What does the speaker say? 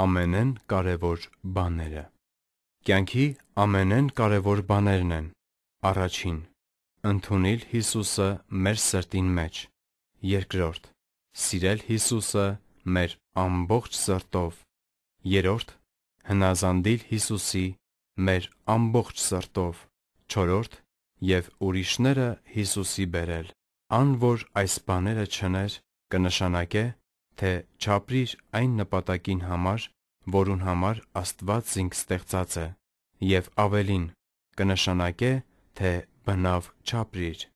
ամենեն կարևոր բաները։ Կյանքի ամենեն կարևոր բաներն են. առաջին. ընդունիլ Հիսուսը մեր սրտին մեջ։ Երկրորդ. սիրել Հիսուսը մեր ամբողջ սրտով։ Երրորդ. հնազանդիլ Հիսուսի մեր ամբողջ սրտով։ Չորրորդ. եւ ուրիշները Հիսուսի բերել։ Ան որ այս բաները չներ, կնշանակե թե չապրիր այն նպատակին համար, որուն համար Աստված ինձ ստեղծած է, և ավելին՝ կնշանակե, թե բնավ չապրիր։